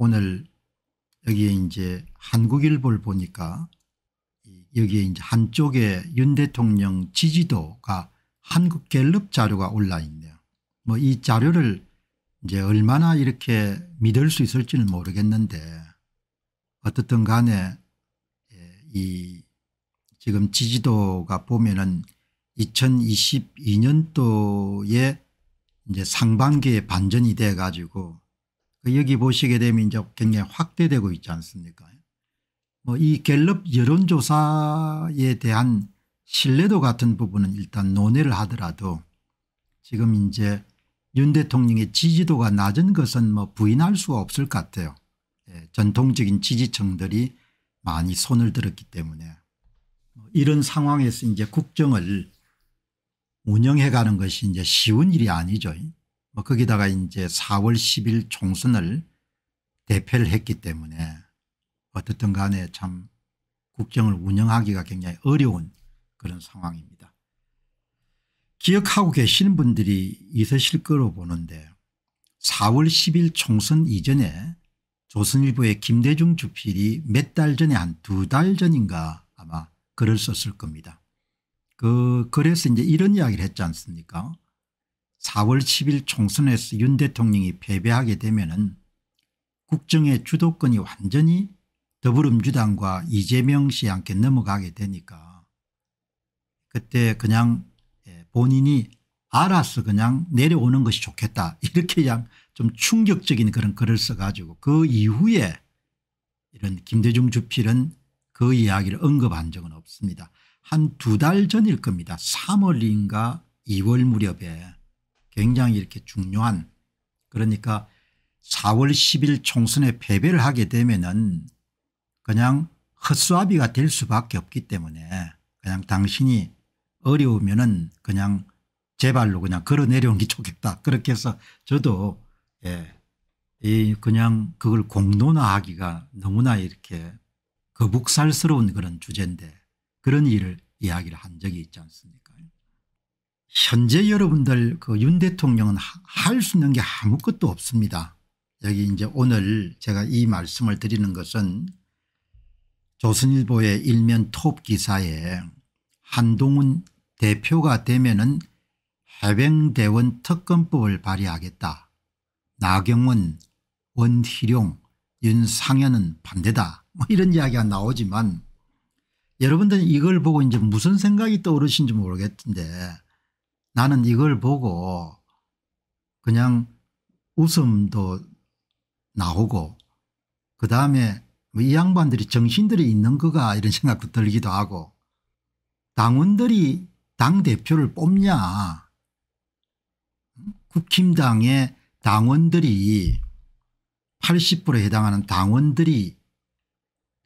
오늘 여기에 이제 한국일보를 보니까 여기에 이제 한쪽에 윤 대통령 지지도가 한국 갤럽 자료가 올라 있네요. 뭐 이 자료를 이제 얼마나 이렇게 믿을 수 있을지는 모르겠는데 어떻든 간에 예, 이 지금 지지도가 보면은 2022년도에 이제 상반기에 반전이 돼 가지고 그 여기 보시게 되면 이제 굉장히 확대되고 있지 않습니까 뭐 이 갤럽 여론조사에 대한 신뢰도 같은 부분은 일단 논의를 하더라도 지금 이제 윤 대통령의 지지도가 낮은 것은 뭐 부인할 수가 없을 것 같아요. 예, 전통적인 지지층들이 많이 손을 들었기 때문에 뭐 이런 상황에서 이제 국정을 운영해가는 것이 이제 쉬운 일이 아니죠. 뭐 거기다가 이제 4월 10일 총선을 대패를 했기 때문에 어떻든 간에 참 국정을 운영하기가 굉장히 어려운 그런 상황입니다. 기억하고 계시는 분들이 있으실 거로 보는데 4월 10일 총선 이전에 조선일보의 김대중 주필이 몇 달 전에 한 두 달 전인가 아마 글을 썼을 겁니다. 그 글에서 이제 이런 이야기를 했지 않습니까 4월 10일 총선에서 윤 대통령이 패배하게 되면 은 국정의 주도권이 완전히 더불어민주당과 이재명 씨한테 넘어가게 되니까 그때 그냥 예, 본인이 알아서 그냥 내려오는 것이 좋겠다 이렇게 그냥 좀 충격적인 그런 글을 써가지고 그 이후에 이런 김대중 주필은 그 이야기를 언급한 적은 없습니다. 한 두 달 전일 겁니다. 3월인가 2월 무렵에 굉장히 이렇게 중요한 그러니까 4월 10일 총선에 패배를 하게 되면은 그냥 헛수아비가 될 수밖에 없기 때문에 그냥 당신이 어려우면은 그냥 제발로 그냥 걸어 내려온 게 좋겠다. 그렇게 해서 저도 예, 이 그냥 그걸 공론화하기가 너무나 이렇게 거북살스러운 그런 주제인데 그런 일을 이야기를 한 적이 있지 않습니까? 현재 여러분들 그 윤 대통령은 할 수 있는 게 아무것도 없습니다. 여기 이제 오늘 제가 이 말씀을 드리는 것은 조선일보의 일면 톱 기사에 한동훈 대표가 되면은 해병대원 특검법을 발의하겠다. 나경원 원희룡 윤상현은 반대다 뭐 이런 이야기가 나오지만 여러분들은 이걸 보고 이제 무슨 생각이 떠오르신지 모르겠는데 나는 이걸 보고 그냥 웃음도 나오고 그 다음에 뭐이 양반들이 정신들이 있는 거가 이런 생각도 들기도 하고 당원들이 당대표를 뽑냐 국힘당의 당원들이 80%에 해당하는 당원들이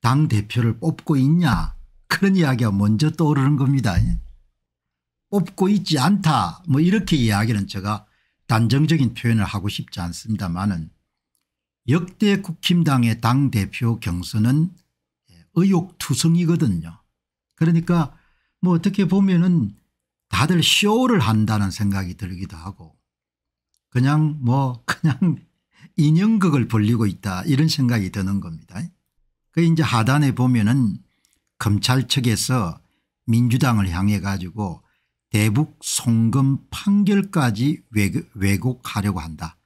당대표를 뽑고 있냐 그런 이야기가 먼저 떠오르는 겁니다. 예? 뽑고 있지 않다 뭐 이렇게 이야기는 제가 단정적인 표현을 하고 싶지 않습니다만은 역대 국힘당의 당대표 경선은 의욕투성이거든요 그러니까 뭐 어떻게 보면은 다들 쇼를 한다는 생각이 들기도 하고 그냥 뭐 그냥 인형극을 벌리고 있다 이런 생각이 드는 겁니다. 그 이제 하단에 보면은 검찰 측에서 민주당을 향해 가지고 대북 송금 판결까지 왜곡하려고 한다.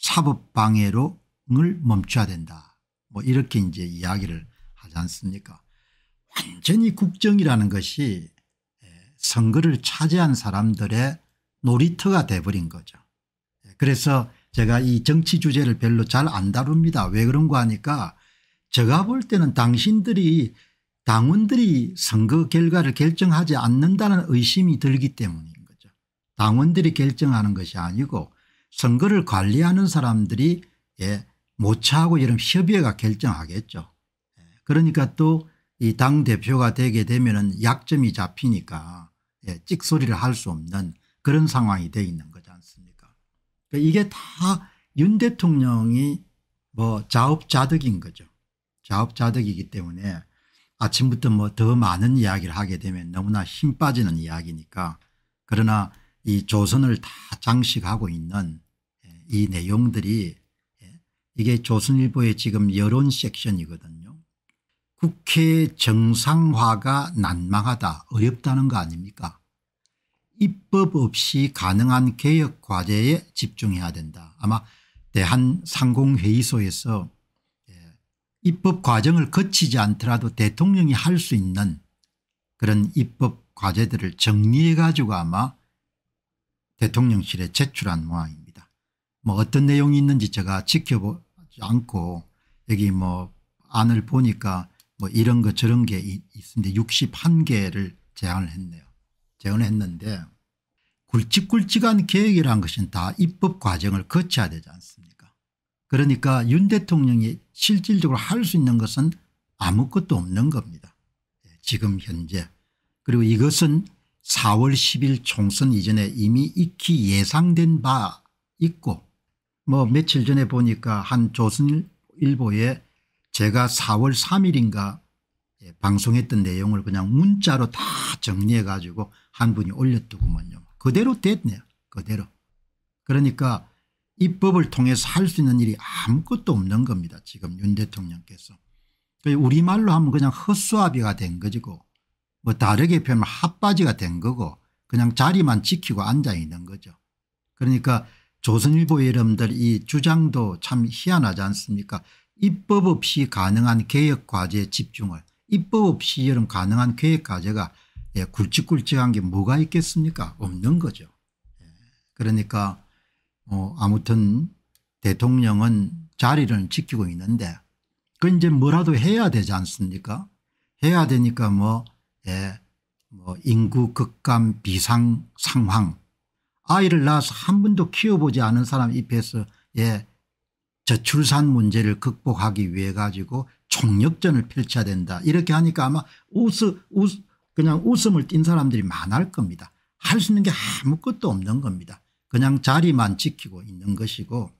사법방해로을 멈춰야 된다. 뭐 이렇게 이제 이야기를 하지 않습니까 완전히 국정이라는 것이 예, 선거를 차지한 사람들의 놀이터가 돼버린 거죠. 예, 그래서 제가 이 정치 주제를 별로 잘 안 다룹니다. 왜 그런가 하니까 제가 볼 때는 당신들이 당원들이 선거 결과를 결정하지 않는다는 의심이 들기 때문인 거죠. 당원들이 결정하는 것이 아니고 선거를 관리하는 사람들이 예, 모차하고 이런 협의회가 결정하겠죠. 예, 그러니까 또 이 당대표가 되게 되면 약점이 잡히니까 예, 찍소리를 할 수 없는 그런 상황이 돼 있는 거지 않습니까 그러니까 이게 다 윤 대통령이 뭐 자업자득인 거죠. 자업자득이기 때문에 아침부터 뭐 더 많은 이야기를 하게 되면 너무나 힘 빠지는 이야기니까 그러나 이 조선을 다 장식하고 있는 예, 이 내용들이 예, 이게 조선일보의 지금 여론 섹션이거든요. 국회 정상화가 난망하다 어렵다는 거 아닙니까 입법 없이 가능한 개혁 과제에 집중해야 된다. 아마 대한상공회의소에서 입법 과정을 거치지 않더라도 대통령이 할 수 있는 그런 입법 과제들을 정리해 가지고 아마 대통령실에 제출한 모양입니다. 뭐 어떤 내용이 있는지 제가 지켜보지 않고 여기 뭐 안을 보니까 뭐 이런 거 저런 게 있습니다. 61개를 제안을 했네요. 제안을 했는데 굵직굵직한 계획이라는 것은 다 입법 과정을 거쳐야 되지 않습니까 그러니까 윤 대통령이 실질적으로 할 수 있는 것은 아무것도 없는 겁니다. 예, 지금 현재. 그리고 이것은 4월 10일 총선 이전에 이미 익히 예상된 바 있고 뭐 며칠 전에 보니까 한 조선일보에 제가 4월 3일인가 예, 방송했던 내용을 그냥 문자로 다 정리해 가지고 한 분이 올렸더구먼요. 그대로 됐네요. 그대로. 그러니까 입법을 통해서 할 수 있는 일이 아무것도 없는 겁니다. 지금 윤 대통령께서. 그 우리말로 하면 그냥 헛수아비가 된 거지고 뭐 다르게 표현하면 핫바지가 된 거고 그냥 자리만 지키고 앉아 있는 거죠. 그러니까 조선일보 여러분들 이 주장도 참 희한하지 않습니까 입법 없이 가능한 개혁과제에 집중을 입법 없이 여름 가능한 계획과제가 굴직굴직한 예, 게 뭐가 있겠습니까 없는 거죠. 예. 그러니까 어 아무튼 대통령은 자리를 지키고 있는데 그 이제 뭐라도 해야 되지 않습니까 해야 되니까 뭐, 예, 뭐 인구 극감 비상 상황 아이를 낳아서 한 번도 키워보지 않은 사람 입에서 예, 저출산 문제를 극복하기 위해 가지고 총력전을 펼쳐야 된다 이렇게 하니까 아마 웃으 웃, 그냥 웃음을 띤 사람들이 많을 겁니다. 할 수 있는 게 아무것도 없는 겁니다. 그냥 자리만 지키고 있는 것이고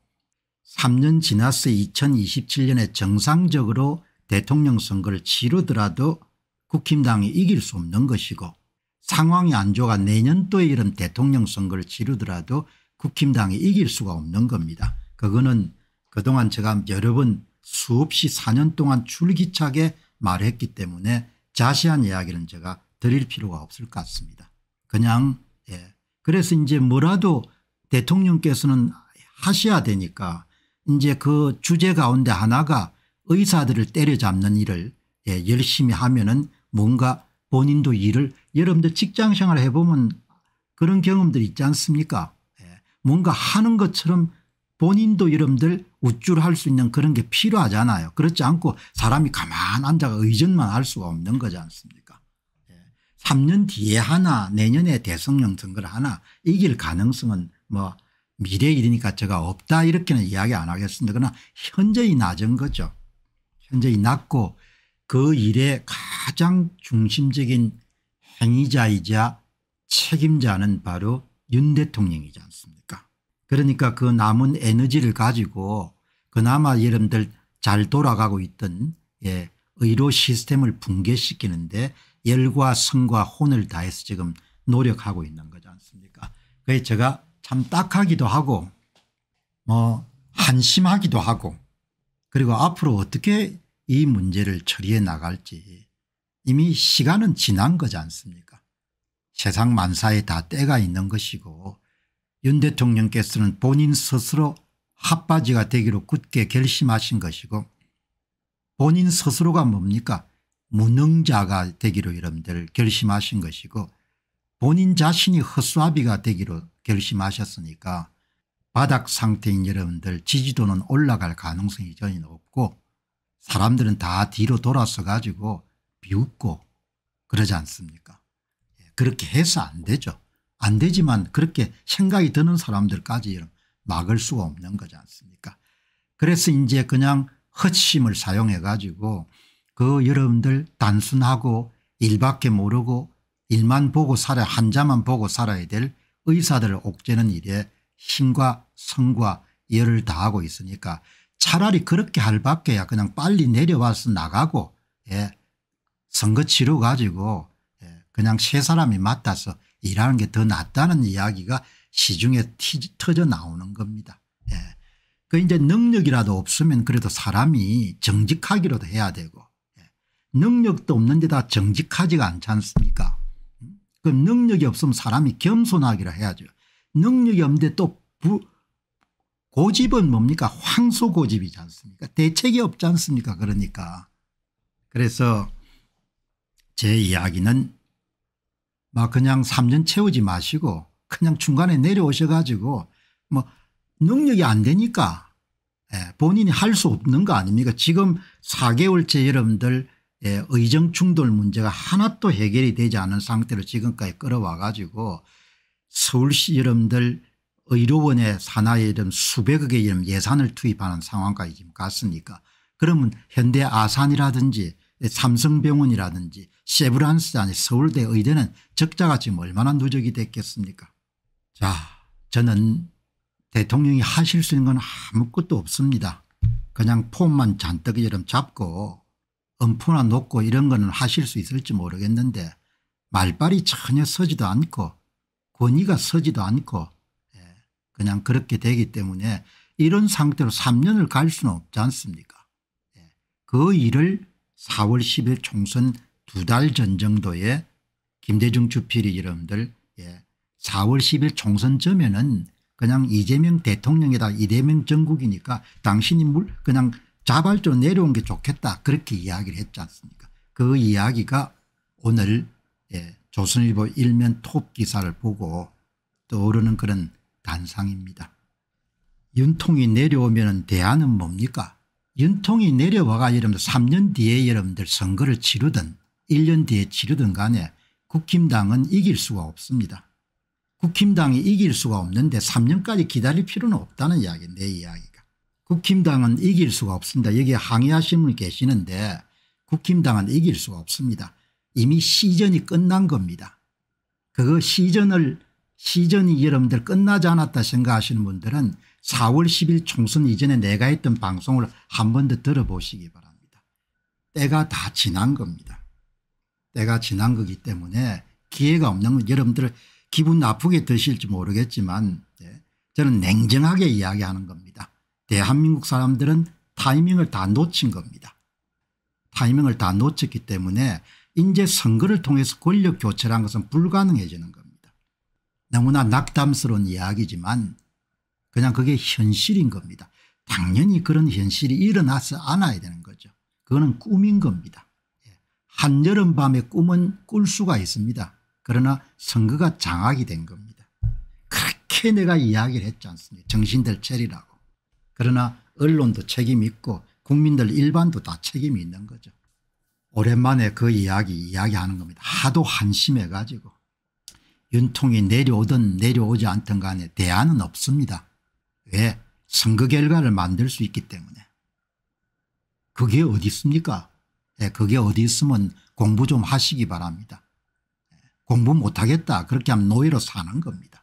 3년 지나서 2027년에 정상적으로 대통령 선거를 치르더라도 국힘당이 이길 수 없는 것이고 상황이 안 좋아 내년도에 이런 대통령 선거를 치르더라도 국힘당이 이길 수가 없는 겁니다. 그거는 그동안 제가 여러 번 수없이 4년 동안 줄기차게 말했기 때문에 자세한 이야기는 제가 드릴 필요가 없을 것 같습니다. 그냥 예. 그래서 이제 뭐라도 대통령께서는 하셔야 되니까 이제 그 주제 가운데 하나가 의사들을 때려잡는 일을 예, 열심히 하면은 뭔가 본인도 일을 여러분들 직장생활 해보면 그런 경험들 있지 않습니까 예, 뭔가 하는 것처럼 본인도 여러분들 우쭐할 수 있는 그런 게 필요하잖아요 그렇지 않고 사람이 가만 앉아 의전만 할 수가 없는 거지 않습니까 예, 3년 뒤에 하나 내년에 대통령 선거를 하나 이길 가능성은 뭐 미래 일이니까 제가 없다 이렇게는 이야기 안 하겠습니다. 그러나 현재의 낮은 거죠. 현재의 낮고 그 일의 가장 중심적인 행위자이자 책임자는 바로 윤 대통령이지 않습니까 그러니까 그 남은 에너지를 가지고 그나마 여러분들 잘 돌아가고 있던 예, 의료 시스템을 붕괴시키는데 열과 성과 혼을 다해서 지금 노력하고 있는 거지 않습니까 그래서 제가 참 딱하기도 하고 뭐 한심하기도 하고 그리고 앞으로 어떻게 이 문제를 처리해 나갈지 이미 시간은 지난 거지 않습니까 세상 만사에 다 때가 있는 것이고 윤 대통령께서는 본인 스스로 핫바지가 되기로 굳게 결심하신 것이고 본인 스스로가 뭡니까 무능자가 되기로 이름들 결심하신 것이고 본인 자신이 허수아비가 되기로 결심하셨으니까 바닥 상태인 여러분들 지지도는 올라갈 가능성이 전혀 없고 사람들은 다 뒤로 돌아서 가지고 비웃고 그러지 않습니까 예, 그렇게 해서 안 되죠. 안 되지만 그렇게 생각이 드는 사람들까지 막을 수가 없는 거지 않습니까 그래서 이제 그냥 헛심을 사용해 가지고 그 여러분들 단순하고 일밖에 모르고 일만 보고 살아 야 한자만 보고 살아야 될 의사들을 옥죄는 일에 힘과 성과 열을 다하고 있으니까 차라리 그렇게 할 밖에야 그냥 빨리 내려와서 나가고 예. 선거 치러 가지고 예. 그냥 세 사람이 맡아서 일하는 게 더 낫다는 이야기가 시중에 티, 터져 나오는 겁니다. 예. 그 이제 능력이라도 없으면 그래도 사람이 정직하기라도 해야 되고 예. 능력도 없는 데다 정직하지가 않지 않습니까 그 능력이 없으면 사람이 겸손하기라 해야죠. 능력이 없는데 또 부, 고집은 뭡니까 황소고집이지 않습니까 대책이 없지 않습니까 그러니까 그래서 제 이야기는 막 그냥 3년 채우지 마시고 그냥 중간에 내려오셔 가지고 뭐 능력이 안 되니까 예, 본인이 할 수 없는 거 아닙니까 지금 4개월째 여러분들 예, 의정 충돌 문제가 하나도 해결이 되지 않은 상태로 지금까지 끌어와 가지고 서울시 여러분들 의료원에 산하에 이름 수백억의 이름 예산을 투입하는 상황까지 지금 갔으니까 그러면 현대 아산이라든지 삼성병원이라든지 세브란스 아니 서울대 의대는 적자가 지금 얼마나 누적이 됐겠습니까 자 저는 대통령이 하실 수 있는 건 아무것도 없습니다. 그냥 폼만 잔뜩 여름 잡고 엄푸나 놓고 이런 거는 하실 수 있을지 모르겠는데 말발이 전혀 서지도 않고 권위가 서지도 않고 예, 그냥 그렇게 되기 때문에 이런 상태로 3년을 갈 수는 없지 않습니까 예, 그 일을 4월 10일 총선 두 달 전 정도에 김대중 주필이 여러분들 4월 10일 총선 전에는 그냥 이재명 대통령이다 이재명 전국이니까 당신이 물 그냥 자발적으로 내려온 게 좋겠다 그렇게 이야기를 했지 않습니까 그 이야기가 오늘 예, 조선일보 일면 톱 기사를 보고 떠오르는 그런 단상입니다. 윤통이 내려오면 대안은 뭡니까 윤통이 내려와가 여러분들 3년 뒤에 여러분들 선거를 치르든 1년 뒤에 치르든 간에 국힘당은 이길 수가 없습니다. 국힘당이 이길 수가 없는데 3년까지 기다릴 필요는 없다는 이야기 내 이야기가. 국힘당은 이길 수가 없습니다. 여기에 항의하시는 분 계시는데 국힘당은 이길 수가 없습니다. 이미 시전이 끝난 겁니다. 그거 시전을 시전이 여러분들 끝나지 않았다 생각하시는 분들은 4월 10일 총선 이전에 내가 했던 방송을 한 번 더 들어보시기 바랍니다. 때가 다 지난 겁니다. 때가 지난 거기 때문에 기회가 없는 건 여러분들 기분 나쁘게 드실지 모르겠지만 예, 저는 냉정하게 이야기하는 겁니다. 대한민국 사람들은 타이밍을 다 놓친 겁니다. 타이밍을 다 놓쳤기 때문에 인제 선거를 통해서 권력 교체란 것은 불가능해지는 겁니다. 너무나 낙담스러운 이야기지만 그냥 그게 현실인 겁니다. 당연히 그런 현실이 일어나서 않아야 되는 거죠. 그거는 꿈인 겁니다. 예. 한여름밤의 꿈은 꿀 수가 있습니다. 그러나 선거가 장악이 된 겁니다. 그렇게 내가 이야기를 했지 않습니까 정신들 체리라고 그러나 언론도 책임이 있고 국민들 일반도 다 책임이 있는 거죠. 오랜만에 그 이야기 이야기하는 겁니다. 하도 한심해 가지고 윤통이 내려오든 내려오지 않든 간에 대안은 없습니다. 왜 선거 결과를 만들 수 있기 때문에 그게 어디 있습니까 네, 그게 어디 있으면 공부 좀 하시기 바랍니다. 예, 공부 못하겠다 그렇게 하면 노예로 사는 겁니다.